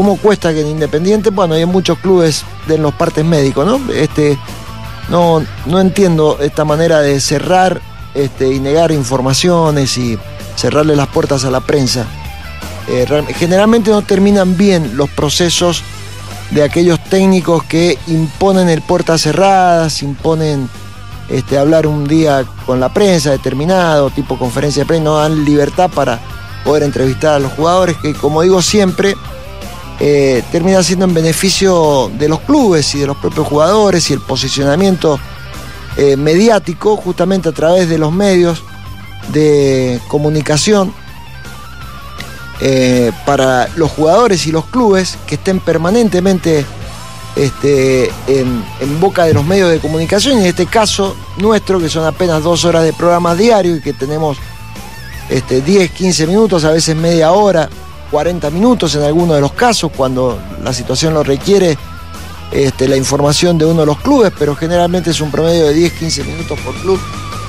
¿Cómo cuesta que en Independiente, bueno, hay muchos clubes de los partes médicos, ¿no? Este, no, no entiendo esta manera de cerrar este, y negar informaciones y cerrarle las puertas a la prensa. Eh, generalmente no terminan bien los procesos de aquellos técnicos que imponen el puertas cerradas, imponen este, hablar un día con la prensa determinado, tipo conferencia de prensa, no dan libertad para poder entrevistar a los jugadores, que como digo siempre, eh, termina siendo en beneficio de los clubes y de los propios jugadores y el posicionamiento eh, mediático justamente a través de los medios de comunicación eh, para los jugadores y los clubes que estén permanentemente este, en, boca de los medios de comunicación, y en este caso nuestro, que son apenas dos horas de programa diario... y que tenemos este, 10, 15 minutos, a veces media hora 40 minutos en algunos de los casos, cuando la situación lo requiere, este, la información de uno de los clubes, pero generalmente es un promedio de 10-15 minutos por club.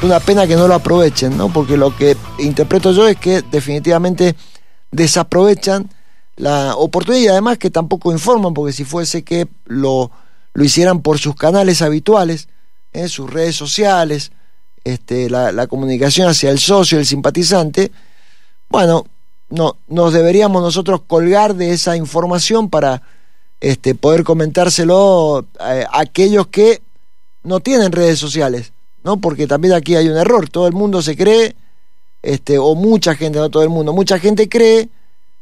Una pena que no lo aprovechen, ¿no? Porque lo que interpreto yo es que definitivamente desaprovechan la oportunidad y además que tampoco informan, porque si fuese que lo, lo hicieran por sus canales habituales, en ¿eh? sus redes sociales, este, la, la comunicación hacia el socio, el simpatizante, bueno, no, nos deberíamos nosotros colgar de esa información para este, poder comentárselo eh, a, aquellos que no tienen redes sociales, ¿no? Porque también aquí hay un error, todo el mundo se cree, este, o mucha gente, no todo el mundo, mucha gente cree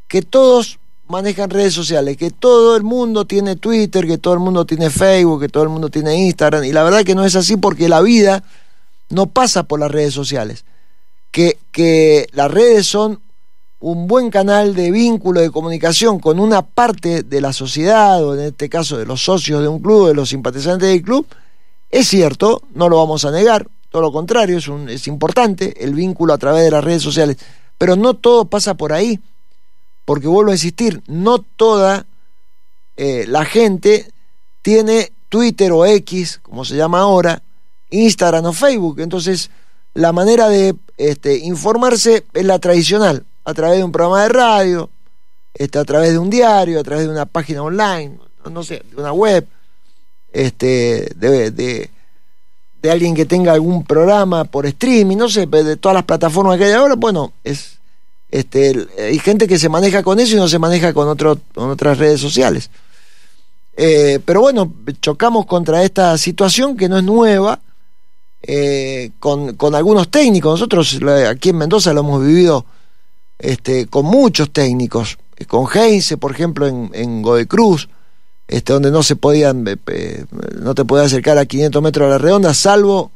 que todos manejan redes sociales, que todo el mundo tiene Twitter, que todo el mundo tiene Facebook, que todo el mundo tiene Instagram, y la verdad que no es así porque la vida no pasa por las redes sociales, que, que las redes son un buen canal de vínculo, de comunicación con una parte de la sociedad, o en este caso de los socios de un club, de los simpatizantes del club, es cierto, no lo vamos a negar, todo lo contrario, es, un, es importante el vínculo a través de las redes sociales, pero no todo pasa por ahí, porque vuelvo a insistir, no toda eh, la gente tiene Twitter o X, como se llama ahora, Instagram o Facebook, entonces la manera de este, informarse es la tradicional, a través de un programa de radio, este, a través de un diario, a través de una página online, no sé, de una web, este, de, de, alguien que tenga algún programa por streaming, no sé, de todas las plataformas que hay ahora, bueno, es este, hay gente que se maneja con eso y no se maneja con, otro, con otras redes sociales. Eh, pero bueno, chocamos contra esta situación que no es nueva, eh, con, con, algunos técnicos. Nosotros aquí en Mendoza lo hemos vivido este, con muchos técnicos, eh, con Heinze, por ejemplo, en, en Godecruz, este, donde no se podían, eh, no te podías acercar a 500 metros a la redonda, salvo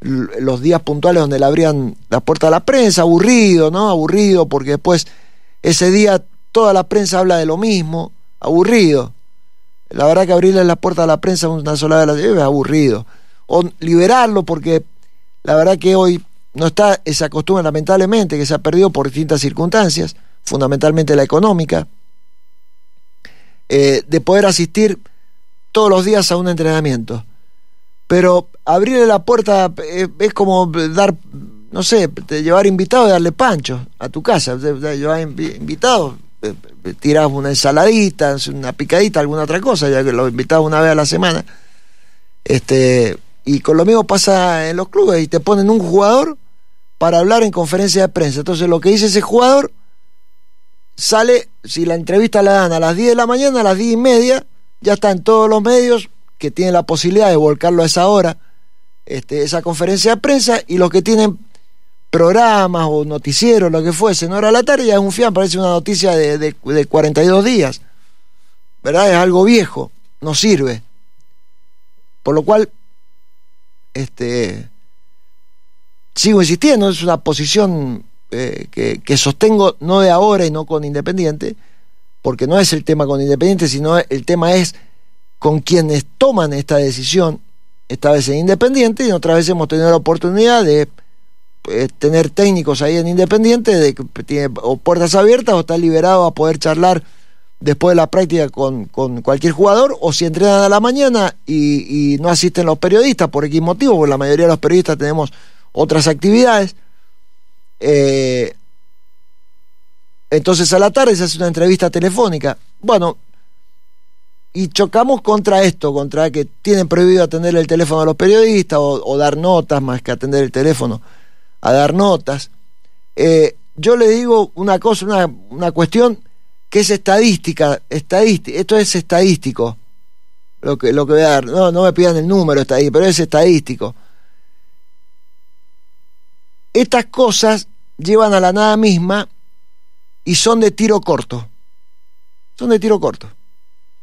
los días puntuales donde le abrían la puerta a la prensa, aburrido, ¿no? Aburrido, porque después ese día toda la prensa habla de lo mismo, aburrido. La verdad que abrirle la puerta a la prensa una sola vez es aburrido. O liberarlo, porque la verdad que hoy no está esa eh, costumbre lamentablemente que se ha perdido por distintas circunstancias, fundamentalmente la económica, eh, de poder asistir todos los días a un entrenamiento. Pero abrirle la puerta eh, es como dar, no sé, llevar invitados y darle pancho a tu casa. Llevar invitados, eh, una ensaladita, una picadita, alguna otra cosa, ya que los invitados una vez a la semana. Este, y con lo mismo pasa en los clubes y te ponen un jugador para hablar en conferencia de prensa. Entonces lo que dice ese jugador sale, si la entrevista la dan a las 10 de la mañana, a las 10 y media, ya está en todos los medios que tienen la posibilidad de volcarlo a esa hora, este, esa conferencia de prensa, y los que tienen programas o noticieros, lo que fuese, en hora de la tarde, ya es un fiam, parece una noticia de, de 42 días, ¿verdad? Es algo viejo, no sirve. Por lo cual, este sigo insistiendo, es una posición eh, que, sostengo no de ahora y no con Independiente, porque no es el tema con Independiente, sino el tema es con quienes toman esta decisión, esta vez en Independiente, y otra vez hemos tenido la oportunidad de eh, tener técnicos ahí en Independiente, de tiene o puertas abiertas o está liberado a poder charlar después de la práctica con, cualquier jugador, o si entrenan a la mañana y, y no asisten los periodistas por X motivo, porque la mayoría de los periodistas tenemos otras actividades. Eh, entonces a la tarde se hace una entrevista telefónica. Bueno, y chocamos contra esto, contra que tienen prohibido atender el teléfono a los periodistas o, dar notas más que atender el teléfono a dar notas. Eh, yo le digo una cosa, una, una cuestión que es estadística, estadística, esto es estadístico, lo que, lo que voy a dar, no, no me pidan el número está ahí pero es estadístico. Estas cosas llevan a la nada misma y son de tiro corto. Son de tiro corto.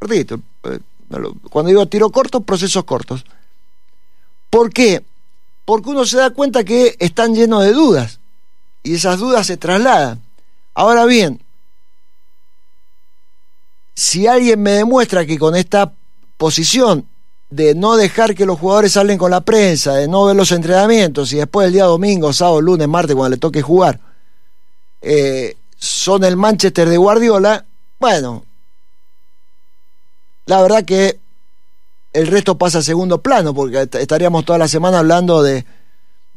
Eh, cuando digo tiro corto, procesos cortos. ¿Por qué? Porque uno se da cuenta que están llenos de dudas y esas dudas se trasladan. Ahora bien, si alguien me demuestra que con esta posición de no dejar que los jugadores salen con la prensa, de no ver los entrenamientos y después el día domingo, sábado, lunes, martes, cuando le toque jugar, eh, son el Manchester de Guardiola, bueno, la verdad que el resto pasa a segundo plano, porque estaríamos toda la semana hablando de,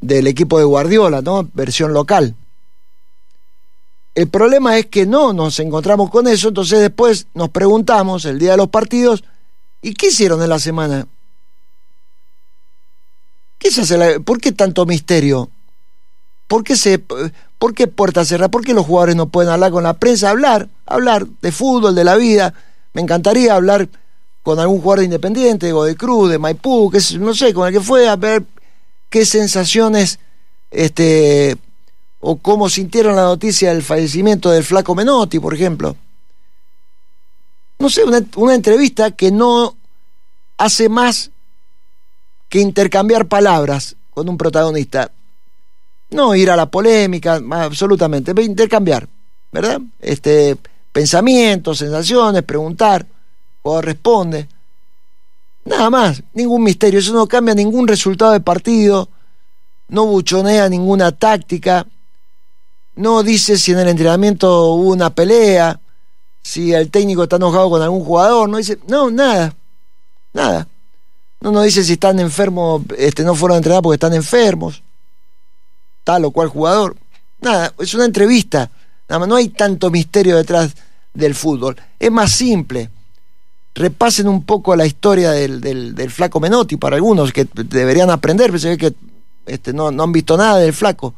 del equipo de Guardiola, ¿no? Versión local. El problema es que no nos encontramos con eso, entonces después nos preguntamos el día de los partidos, ¿Y qué hicieron en la semana? ¿Qué se hace ¿Por qué tanto misterio? ¿Por qué, se... ¿Por qué puerta cerrada? ¿Por qué los jugadores no pueden hablar con la prensa? Hablar, hablar de fútbol, de la vida. Me encantaría hablar con algún jugador de Independiente, o de Cruz, de Maipú, que no sé, con el que fue, a ver qué sensaciones este, o cómo sintieron la noticia del fallecimiento del flaco Menotti, por ejemplo no sé, una, entrevista que no hace más que intercambiar palabras con un protagonista. No ir a la polémica, absolutamente, intercambiar, ¿verdad? Este, pensamientos, sensaciones, preguntar, o responde. Nada más, ningún misterio, eso no cambia ningún resultado de partido, no buchonea ninguna táctica, no dice si en el entrenamiento hubo una pelea, si el técnico está enojado con algún jugador, no dice, no, nada, nada. No nos dice si están enfermos, este, no fueron a entrenar porque están enfermos, tal o cual jugador. Nada, es una entrevista. Nada no hay tanto misterio detrás del fútbol. Es más simple. Repasen un poco la historia del, del, flaco Menotti para algunos que deberían aprender, pero que este, no, no han visto nada del flaco.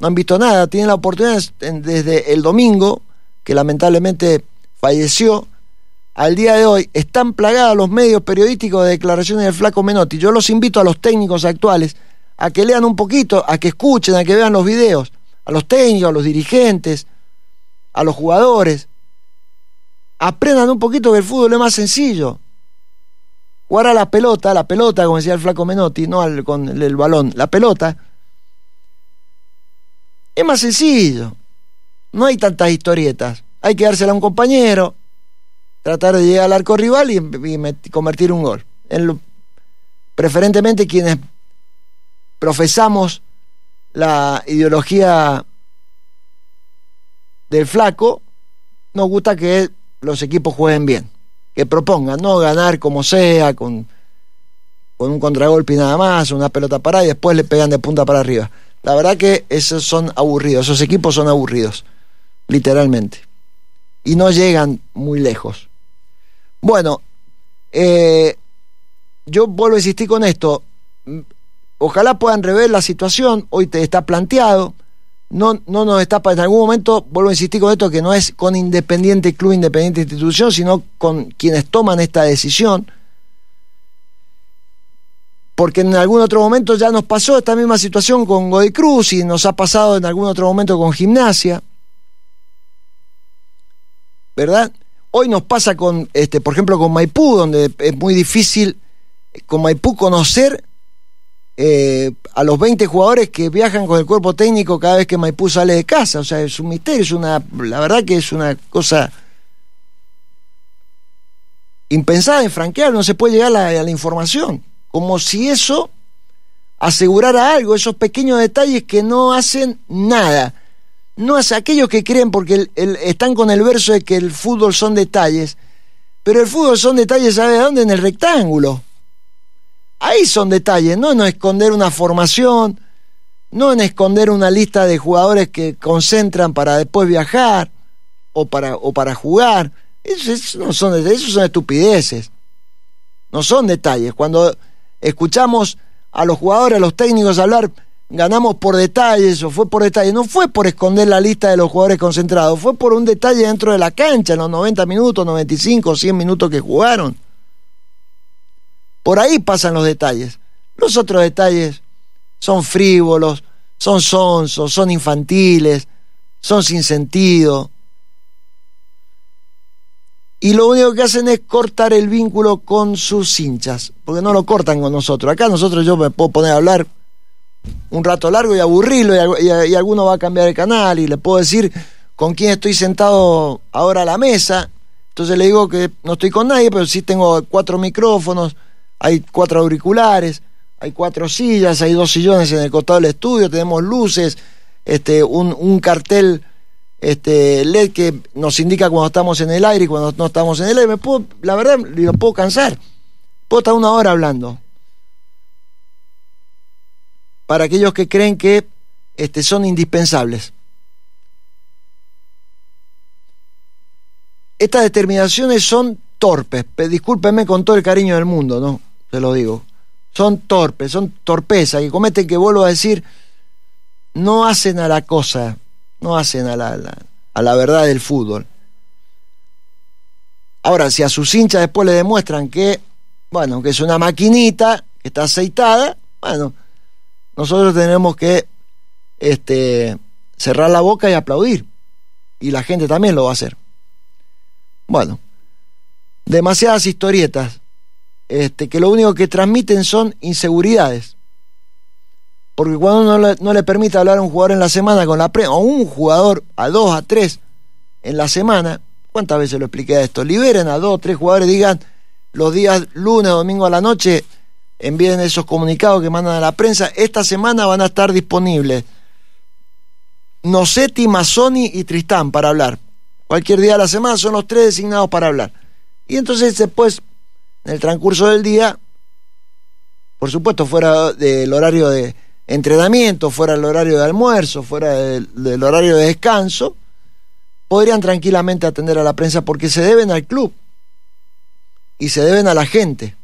No han visto nada. Tienen la oportunidad desde el domingo que lamentablemente falleció, al día de hoy están plagados los medios periodísticos de declaraciones del flaco Menotti. Yo los invito a los técnicos actuales a que lean un poquito, a que escuchen, a que vean los videos, a los técnicos, a los dirigentes, a los jugadores. Aprendan un poquito que el fútbol es más sencillo. Jugar a la pelota, la pelota, como decía el flaco Menotti, no al, con el, el balón, la pelota. Es más sencillo no hay tantas historietas. Hay que dársela a un compañero, tratar de llegar al arco rival y, convertir un gol. En lo, preferentemente quienes profesamos la ideología del flaco, nos gusta que los equipos jueguen bien, que propongan, no ganar como sea, con, con un contragolpe y nada más, una pelota para y después le pegan de punta para arriba. La verdad que esos son aburridos, esos equipos son aburridos literalmente. Y no llegan muy lejos. Bueno, eh, yo vuelvo a insistir con esto. Mm, ojalá puedan rever la situación, hoy te está planteado. No, no nos está en algún momento, vuelvo a insistir con esto, que no es con Independiente Club, Independiente Institución, sino con quienes toman esta decisión porque en algún otro momento ya nos pasó esta misma situación con Godoy Cruz y nos ha pasado en algún otro momento con Gimnasia. ¿verdad? Hoy nos pasa con, este, por ejemplo, con Maipú, donde es muy difícil con Maipú conocer eh, a los 20 jugadores que viajan con el cuerpo técnico cada vez que Maipú sale de casa. O sea, es un misterio, es una, la verdad que es una cosa impensada en franquear, no se puede llegar a la información. Como si eso asegurara algo, esos pequeños detalles que no hacen nada no es aquellos que creen porque están con el verso de que el fútbol son detalles, pero el fútbol son detalles, ¿sabe dónde? En el rectángulo. Ahí son detalles, no en esconder una formación, no en esconder una lista de jugadores que concentran para después viajar o para, o para jugar. no son, esos son estupideces, no son detalles. Cuando escuchamos a los jugadores, a los técnicos hablar, ganamos por detalles o fue por detalles, no fue por esconder la lista de los jugadores concentrados, fue por un detalle dentro de la cancha, en los 90 minutos, 95, 100 minutos que jugaron. Por ahí pasan los detalles. Los otros detalles son frívolos, son sonsos, son infantiles, son sin sentido. Y lo único que hacen es cortar el vínculo con sus hinchas, porque no lo cortan con nosotros. Acá nosotros yo me puedo poner a hablar un rato largo y aburrido y, alguno va a cambiar el canal y le puedo decir con quién estoy sentado ahora a la mesa. Entonces le digo que no estoy con nadie, pero sí tengo cuatro micrófonos, hay cuatro auriculares, hay cuatro sillas, hay dos sillones en el costado del estudio, tenemos luces, este, un, un cartel este, LED que nos indica cuando estamos en el aire y cuando no estamos en el aire. puedo, la verdad, lo puedo cansar. Puedo estar una hora hablando para aquellos que creen que este, son indispensables. Estas determinaciones son torpes, discúlpenme con todo el cariño del mundo, ¿no? Se lo digo. Son torpes, son torpezas. que cometen que vuelvo a decir, no hacen a la cosa, no hacen a la, a la verdad del fútbol. Ahora, si a sus hinchas después le demuestran que, bueno, que es una maquinita que está aceitada, bueno, nosotros tenemos que este, cerrar la boca y aplaudir. Y la gente también lo va a hacer. Bueno, demasiadas historietas este, que lo único que transmiten son inseguridades. Porque cuando uno no le, permite hablar a un jugador en la semana con la o un jugador a dos, a tres en la semana, ¿cuántas veces lo expliqué esto? Liberen a dos, tres jugadores, digan los días lunes, domingo a la noche, envíen esos comunicados que mandan a la prensa. Esta semana van a estar disponibles Nocetti, Mazzoni y Tristán para hablar. Cualquier día de la semana son los tres designados para hablar. Y entonces después, en el transcurso del día, por supuesto fuera del horario de entrenamiento, fuera del horario de almuerzo, fuera del horario de descanso, podrían tranquilamente atender a la prensa porque se deben al club y se deben a la gente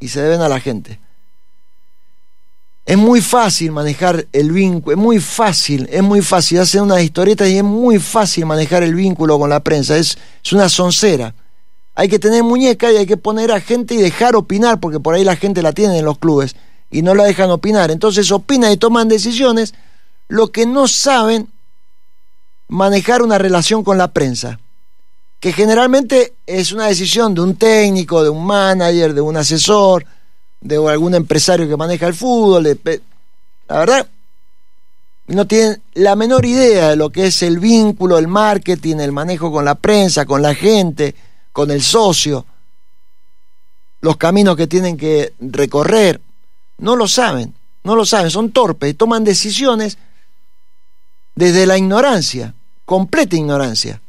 y se deben a la gente. Es muy fácil manejar el vínculo, es muy fácil, es muy fácil. Hacen unas historietas y es muy fácil manejar el vínculo con la prensa, es, una soncera. Hay que tener muñeca y hay que poner a gente y dejar opinar, porque por ahí la gente la tiene en los clubes y no la dejan opinar. Entonces opinan y toman decisiones lo que no saben manejar una relación con la prensa que generalmente es una decisión de un técnico, de un manager, de un asesor, de algún empresario que maneja el fútbol. la verdad, no tienen la menor idea de lo que es el vínculo, el marketing, el manejo con la prensa, con la gente, con el socio, los caminos que tienen que recorrer. No lo saben, no lo saben, son torpes y toman decisiones desde la ignorancia, completa ignorancia.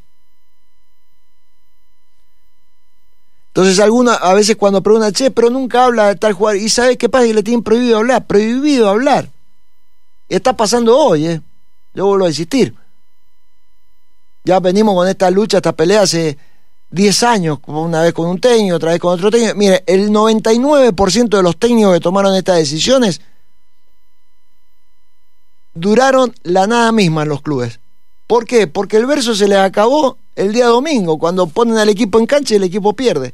Entonces, alguna, a veces cuando preguntan, che, pero nunca habla de tal jugador, y sabes qué pasa, y le tienen prohibido hablar, prohibido hablar. y Está pasando hoy, ¿eh? Yo vuelvo a insistir. Ya venimos con esta lucha, esta pelea hace 10 años, una vez con un técnico, otra vez con otro técnico. Mire, el 99% de los técnicos que tomaron estas decisiones duraron la nada misma en los clubes. ¿Por qué? Porque el verso se les acabó el día domingo, cuando ponen al equipo en cancha y el equipo pierde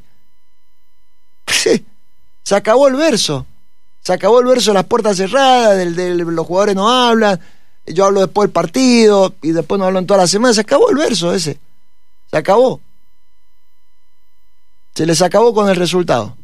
se acabó el verso. Se acabó el verso, las puertas cerradas, del, los jugadores no hablan, yo hablo después del partido y después no hablo en toda la semana. Se acabó el verso ese. Se acabó. Se les acabó con el resultado.